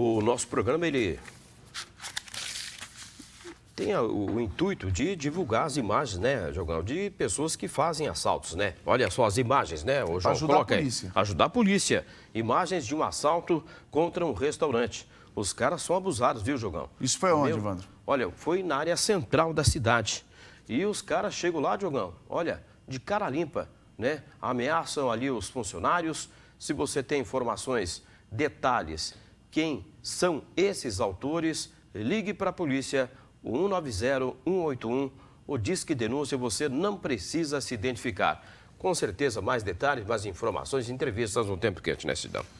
O nosso programa, ele tem o, intuito de divulgar as imagens, né, Jogão, de pessoas que fazem assaltos, né? Olha só as imagens, né? O João ajudar coloca a polícia. Aí, ajudar a polícia. Imagens de um assalto contra um restaurante. Os caras são abusados, viu, Jogão? Isso foi onde, Ivandro? Olha, foi na área central da cidade. E os caras chegam lá, Jogão, olha, de cara limpa, né? Ameaçam ali os funcionários. Se você tem informações, detalhes quem são esses autores, ligue para a polícia 190 181 ou disque denúncia, você não precisa se identificar. Com certeza, mais detalhes, mais informações, entrevistas no Tempo Quente, né, Sidão?